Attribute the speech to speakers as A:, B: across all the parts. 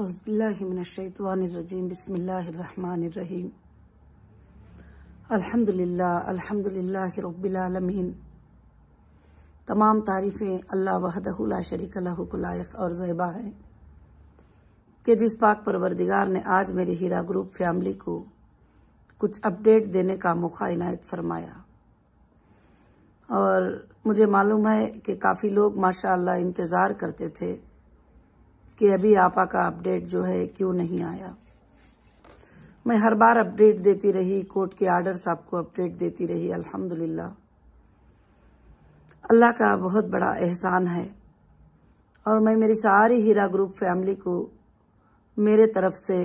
A: हौज़बिल्लिमिनशैतवानरजीम बसमीम अल्हम्दुलिल्लाह अल्हम्दुलिल्लाह रब्बिलालमीन तमाम तारीफ़ें अल्लाह वहदहुला शरीक लायक और ज़ैबा है कि जिस पाक परवरदिगार ने आज मेरी हीरा ग्रुप फैमिली को कुछ अपडेट देने का मौका इनायत फरमाया और मुझे मालूम है कि काफ़ी लोग माशाल्लाह इंतज़ार करते थे कि अभी आपा का अपडेट जो है क्यों नहीं आया मैं हर बार अपडेट देती रही कोर्ट के आर्डर्स आपको अपडेट देती रही अल्हम्दुलिल्लाह अल्लाह का बहुत बड़ा एहसान है और मैं मेरी सारी हीरा ग्रुप फैमिली को मेरे तरफ से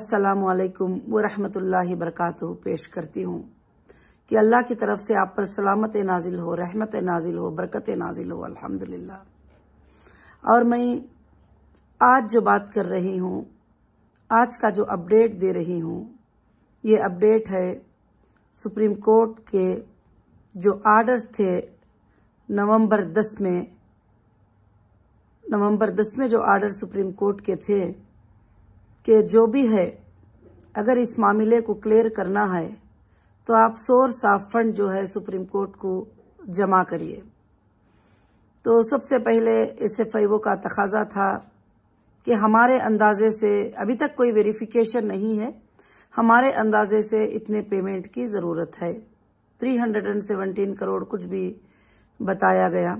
A: अस्सलाम वालेकुम व रहमतुल्लाहि बरकातहू पेश करती हूँ कि अल्लाह की तरफ से आप पर सलामत नाजिल हो रहमत नाजिल हो बरकत नाजिल हो अल्हम्दुलिल्लाह और मैं आज जो बात कर रही हूँ आज का जो अपडेट दे रही हूँ ये अपडेट है सुप्रीम कोर्ट के जो आर्डर्स थे नवंबर 10 में नवंबर 10 में जो आर्डर सुप्रीम कोर्ट के थे कि जो भी है अगर इस मामले को क्लियर करना है तो आप सोर्स ऑफ फंड जो है सुप्रीम कोर्ट को जमा करिए तो सबसे पहले एस एफ का तकाजा था कि हमारे अंदाजे से अभी तक कोई वेरिफिकेशन नहीं है हमारे अंदाजे से इतने पेमेंट की ज़रूरत है 317 करोड़ कुछ भी बताया गया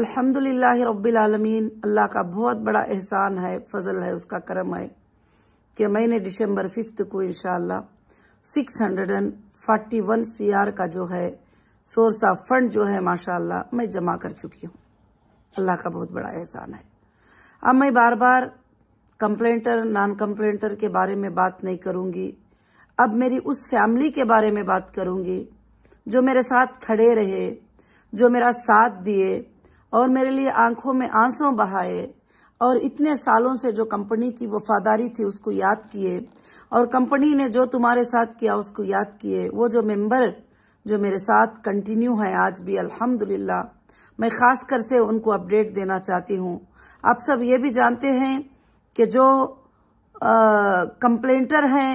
A: अल्हम्दुलिल्लाह रब्बिल आलमीन अल्लाह का बहुत बड़ा एहसान है फजल है उसका करम है कि मैंने दिसंबर फिफ्थ को इनशाला six hundred and forty one C R का जो है सोर्स ऑफ फंड जो है माशाल्लाह मैं जमा कर चुकी हूँ अल्लाह का बहुत बड़ा एहसान है अब मैं बार बार कंप्लेंटर नॉन कंप्लेंटर के बारे में बात नहीं करूंगी अब मेरी उस फैमिली के बारे में बात करूंगी जो मेरे साथ खड़े रहे जो मेरा साथ दिए और मेरे लिए आंखों में आंसू बहाए और इतने सालों से जो कंपनी की वफादारी थी उसको याद किए और कंपनी ने जो तुम्हारे साथ किया उसको याद किए वो जो मेंबर जो मेरे साथ कंटिन्यू है आज भी अल्हम्दुलिल्लाह मैं खास कर से उनको अपडेट देना चाहती हूँ आप सब ये भी जानते हैं कि जो कंप्लेंटर हैं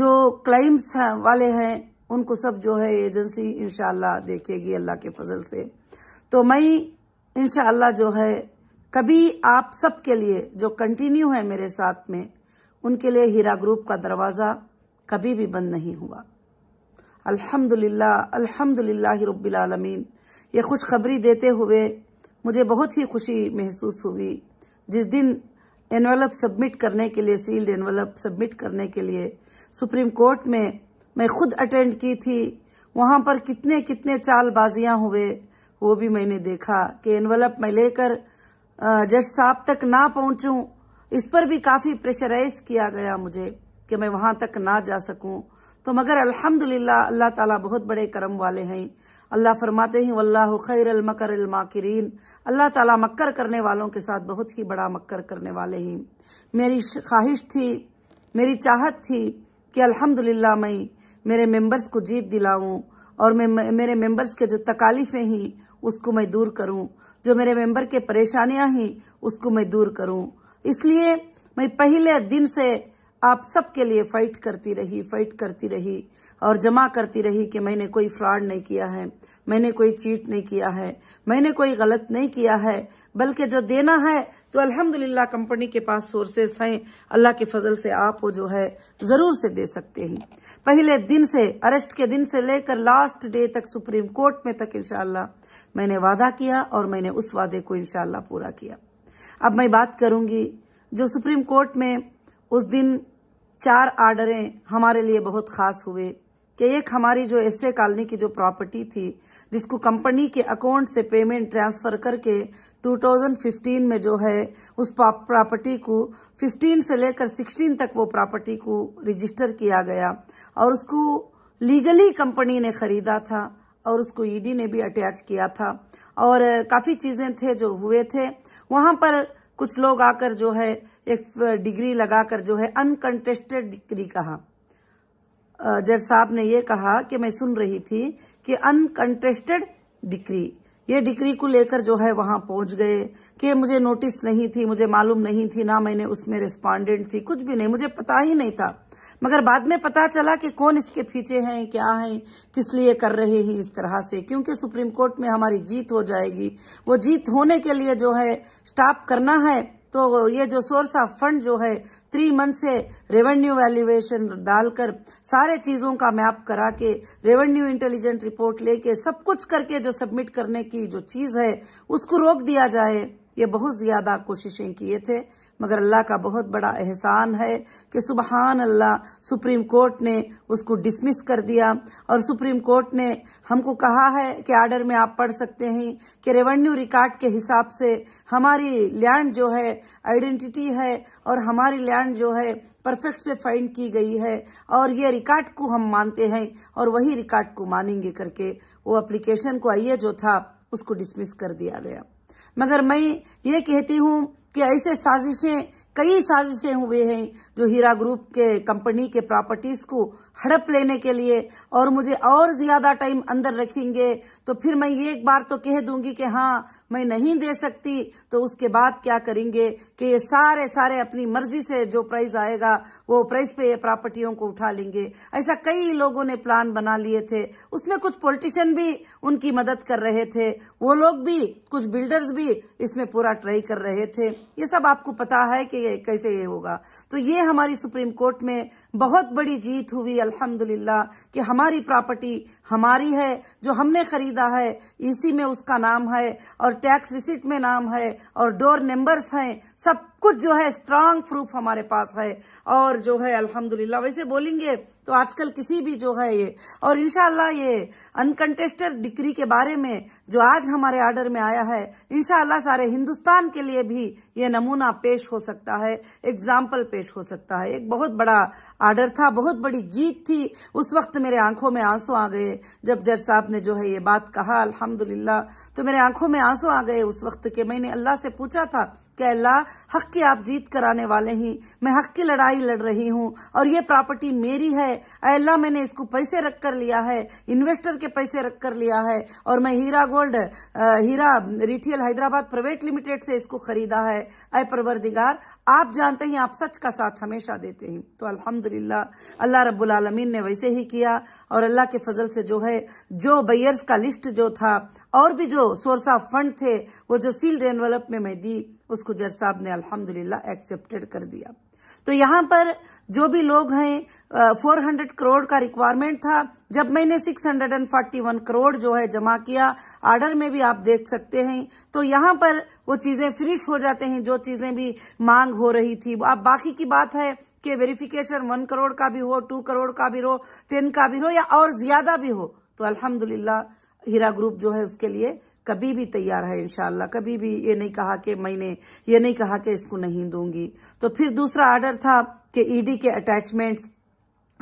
A: जो क्लेम्स हैं वाले हैं उनको सब जो है एजेंसी इनशाला देखेगी अल्लाह के फजल से तो मैं इनशाला जो है कभी आप सब के लिए जो कंटिन्यू है मेरे साथ में उनके लिए हीरा ग्रुप का दरवाज़ा कभी भी बंद नहीं हुआ अल्हम्दुलिल्लाह अल्हम्दुलिल्लाह रब्बिल ये खुशखबरी देते हुए मुझे बहुत ही खुशी महसूस हुई जिस दिन एनवलप सबमिट करने के लिए सील्ड एनवलप सबमिट करने के लिए सुप्रीम कोर्ट में मैं खुद अटेंड की थी वहां पर कितने कितने चालबाजियां हुए वो भी मैंने देखा कि एनवलप मैं लेकर जज साहब तक ना पहुंचू इस पर भी काफ़ी प्रेशराइज किया गया मुझे कि मैं वहां तक ना जा सकूं तो मगर अल्हम्दुलिल्लाह अल्लाह ताला बहुत बड़े कर्म वाले हैं अल्लाह फरमाते हैं वल्लाह खैर मकर माकरीन अल्लाह ताला मक्कर करने वालों के साथ बहुत ही बड़ा मक्कर करने वाले हैं मेरी ख्वाहिश थी मेरी चाहत थी कि अल्हम्दुलिल्लाह मैं मेरे मेंबर्स को जीत दिलाऊं और मैं मेरे मेंबर्स के जो तकालीफें हैं उसको मैं दूर करूं जो मेरे मेंबर के परेशानियां हैं उसको मैं दूर करूं इसलिए मैं पहले दिन से आप सबके लिए फाइट करती रही फाइट करती रही और जमा करती रही कि मैंने कोई फ्रॉड नहीं किया है मैंने कोई चीट नहीं किया है मैंने कोई गलत नहीं किया है बल्कि जो देना है तो अल्हम्दुलिल्लाह कंपनी के पास सोर्सेस हैं अल्लाह के फजल से आप वो जो है जरूर से दे सकते हैं पहले दिन से अरेस्ट के दिन से लेकर लास्ट डे तक सुप्रीम कोर्ट में तक इनशाला मैंने वादा किया और मैंने उस वादे को इनशाला पूरा किया अब मैं बात करूंगी जो सुप्रीम कोर्ट में उस दिन चार आर्डरें हमारे लिए बहुत खास हुए कि एक हमारी जो एस ए कॉलोनी की जो प्रॉपर्टी थी जिसको कंपनी के अकाउंट से पेमेंट ट्रांसफर करके 2015 में जो है उस प्रॉपर्टी को 15 से लेकर 16 तक वो प्रॉपर्टी को रजिस्टर किया गया और उसको लीगली कंपनी ने खरीदा था और उसको ईडी e ने भी अटैच किया था और काफी चीजें थे जो हुए थे वहां पर कुछ लोग आकर जो है एक डिग्री लगाकर जो है अनकंटेस्टेड डिग्री कहा जज साहब ने ये कहा कि मैं सुन रही थी कि अनकंटेस्टेड डिक्री ये डिक्री को लेकर जो है वहां पहुंच गए कि मुझे नोटिस नहीं थी मुझे मालूम नहीं थी ना मैंने उसमें रिस्पॉन्डेंट थी कुछ भी नहीं मुझे पता ही नहीं था मगर बाद में पता चला कि कौन इसके पीछे हैं क्या हैं किस लिए कर रहे हैं इस तरह से क्योंकि सुप्रीम कोर्ट में हमारी जीत हो जाएगी वो जीत होने के लिए जो है स्टाप करना है तो ये जो सोर्स ऑफ फंड जो है थ्री मंथ से रेवेन्यू वैल्यूएशन डालकर सारे चीजों का मैप करा के रेवेन्यू इंटेलिजेंट रिपोर्ट लेके सब कुछ करके जो सबमिट करने की जो चीज है उसको रोक दिया जाए ये बहुत ज्यादा कोशिशें किए थे मगर अल्लाह का बहुत बड़ा एहसान है कि सुबहान अल्लाह सुप्रीम कोर्ट ने उसको डिसमिस कर दिया और सुप्रीम कोर्ट ने हमको कहा है कि आर्डर में आप पढ़ सकते हैं कि रेवेन्यू रिकॉर्ड के हिसाब से हमारी लैंड जो है आइडेंटिटी है और हमारी लैंड जो है परफेक्ट से फाइंड की गई है और ये रिकॉर्ड को हम मानते हैं और वही रिकॉर्ड को मानेंगे करके वो अप्लीकेशन को आइए जो था उसको डिसमिस कर दिया गया मगर मैं ये कहती हूँ कि ऐसे साजिशें कई साजिशें हुए हैं जो हीरा ग्रुप के कंपनी के प्रॉपर्टीज को हड़प लेने के लिए और मुझे और ज्यादा टाइम अंदर रखेंगे तो फिर मैं ये एक बार तो कह दूंगी कि हाँ मैं नहीं दे सकती तो उसके बाद क्या करेंगे कि ये सारे सारे अपनी मर्जी से जो प्राइस आएगा वो प्राइस पे ये प्रॉपर्टियों को उठा लेंगे ऐसा कई लोगों ने प्लान बना लिए थे उसमें कुछ पोलिटिशियन भी उनकी मदद कर रहे थे वो लोग भी कुछ बिल्डर्स भी इसमें पूरा ट्राई कर रहे थे ये सब आपको पता है कि ये कैसे ये होगा तो ये हमारी सुप्रीम कोर्ट में बहुत बड़ी जीत हुई अल्हम्दुलिल्लाह कि हमारी प्रॉपर्टी हमारी है जो हमने खरीदा है इसी में उसका नाम है और टैक्स रिसिट में नाम है और डोर नंबर्स हैं सब कुछ जो है स्ट्रांग प्रूफ हमारे पास है और जो है अल्हम्दुलिल्लाह वैसे बोलेंगे तो आजकल किसी भी जो है ये और इनशाला ये अनकंटेस्टेड डिग्री के बारे में जो आज हमारे आर्डर में आया है इनशाला सारे हिंदुस्तान के लिए भी ये नमूना पेश हो सकता है एग्जाम्पल पेश हो सकता है एक बहुत बड़ा आर्डर था बहुत बड़ी जीत थी उस वक्त मेरे आंखों में आंसू आ गए जब जज साहब ने जो है ये बात कहा अल्हम्दुलिल्लाह तो मेरे आंखों में आंसू आ गए उस वक्त के मैंने अल्लाह से पूछा था कि अल्लाह हक की आप जीत कराने वाले ही मैं हक की लड़ाई लड़ रही हूँ और ये प्रॉपर्टी मेरी है अल्लाह मैंने इसको पैसे रख कर लिया है इन्वेस्टर के पैसे रख कर लिया है और मैं Heera gold Heera retail Hyderabad private limited से इसको खरीदा है अय परवरदिगार आप जानते हैं आप सच का साथ हमेशा देते हैं तो अल्हम्दुलिल्लाह अल्लाह रब्बुल आलमीन ने वैसे ही किया और अल्लाह के फजल से जो है जो बैयर्स का लिस्ट जो था और भी जो सोर्स ऑफ फंड थे वो जो सील एनवलप में मैं दी उसको जज साहब ने अल्हम्दुलिल्लाह एक्सेप्टेड कर दिया तो यहाँ पर जो भी लोग हैं फोर हंड्रेड करोड़ का रिक्वायरमेंट था जब मैंने six hundred and forty one crore जो है जमा किया आर्डर में भी आप देख सकते हैं तो यहाँ पर वो चीजें फिनिश हो जाते हैं जो चीजें भी मांग हो रही थी अब बाकी की बात है कि वेरिफिकेशन वन करोड़ का भी हो टू करोड़ का भी हो टेन का भी हो या और ज्यादा भी हो तो अल्हम्दुलिल्लाह हीरा ग्रुप जो है उसके लिए कभी भी तैयार है इनशाला कभी भी ये नहीं कहा कि मैंने ये नहीं कहा कि इसको नहीं दूंगी तो फिर दूसरा आर्डर था कि ईडी e के अटैचमेंट्स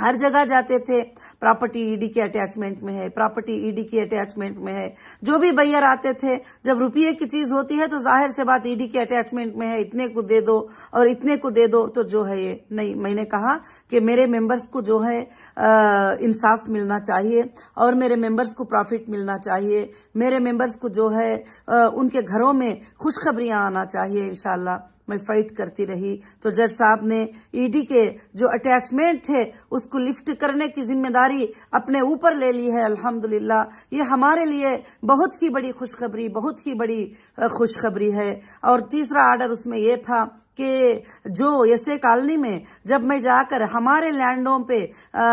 A: हर जगह जाते थे प्रॉपर्टी ईडी के अटैचमेंट में है प्रॉपर्टी ईडी के अटैचमेंट में है जो भी बैयर आते थे जब रुपये की चीज होती है तो जाहिर से बात ईडी के अटैचमेंट में है इतने को दे दो और इतने को दे दो तो जो है ये नहीं मैंने कहा कि मेरे मेंबर्स को जो है इंसाफ मिलना चाहिए और मेरे मेंबर्स को प्रॉफिट मिलना चाहिए मेरे मेंबर्स को जो है आ, उनके घरों में खुशखबरियां आना चाहिए इनशाला मैं फाइट करती रही तो जज साहब ने ईडी e के जो अटैचमेंट थे उसको लिफ्ट करने की जिम्मेदारी अपने ऊपर ले ली है अल्हम्दुलिल्लाह ये हमारे लिए बहुत ही बड़ी खुशखबरी बहुत ही बड़ी खुशखबरी है और तीसरा आर्डर उसमें यह था कि जो ऐसे कॉलोनी में जब मैं जाकर हमारे लैंडों पे आ,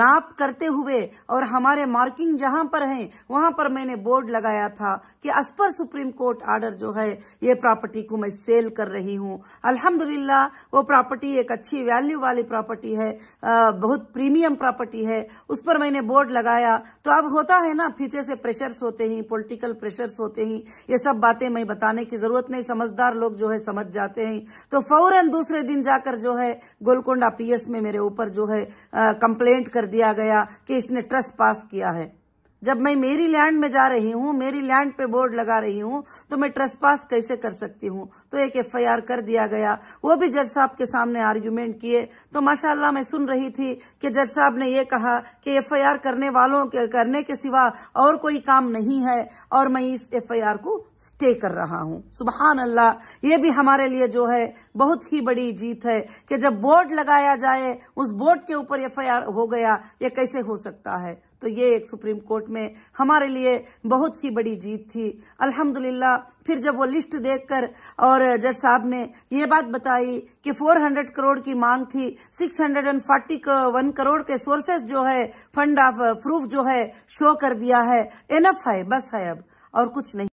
A: नाप करते हुए और हमारे मार्किंग जहां पर है वहां पर मैंने बोर्ड लगाया था कि अस्पर सुप्रीम कोर्ट आर्डर जो है ये प्रॉपर्टी को मैं सेल कर रही हूँ अल्हम्दुलिल्लाह वो प्रॉपर्टी एक अच्छी वैल्यू वाली प्रॉपर्टी है आ, बहुत प्रीमियम प्रॉपर्टी है उस पर मैंने बोर्ड लगाया तो अब होता है ना पीछे से प्रेशर्स होते ही पोलिटिकल प्रेशर्स होते ही ये सब बातें मैं बताने की जरूरत नहीं समझदार लोग जो है समझ जाते हैं तो फौरन दूसरे दिन जाकर जो है गोलकोंडा पीएस में मेरे ऊपर जो है कंप्लेंट कर दिया गया कि इसने ट्रस्ट पास किया है जब मैं मेरी लैंड में जा रही हूँ मेरी लैंड पे बोर्ड लगा रही हूँ तो मैं ट्रस्ट पास कैसे कर सकती हूँ तो एक एफआईआर कर दिया गया वो भी जज साहब के सामने आर्ग्यूमेंट किए तो माशाल्लाह मैं सुन रही थी कि जज साहब ने ये कहा कि एफआईआर करने वालों के करने के सिवा और कोई काम नहीं है और मैं इस एफ को स्टे कर रहा हूँ सुबहान अल्लाह ये भी हमारे लिए जो है बहुत ही बड़ी जीत है कि जब बोर्ड लगाया जाए उस बोर्ड के ऊपर एफ हो गया ये कैसे हो सकता है तो ये एक सुप्रीम कोर्ट में हमारे लिए बहुत ही बड़ी जीत थी अल्हम्दुलिल्लाह फिर जब वो लिस्ट देखकर और जज साहब ने ये बात बताई कि 400 करोड़ की मांग थी 641 करोड़ के सोर्सेस जो है फंड ऑफ प्रूफ जो है शो कर दिया है एनफ है बस है अब और कुछ नहीं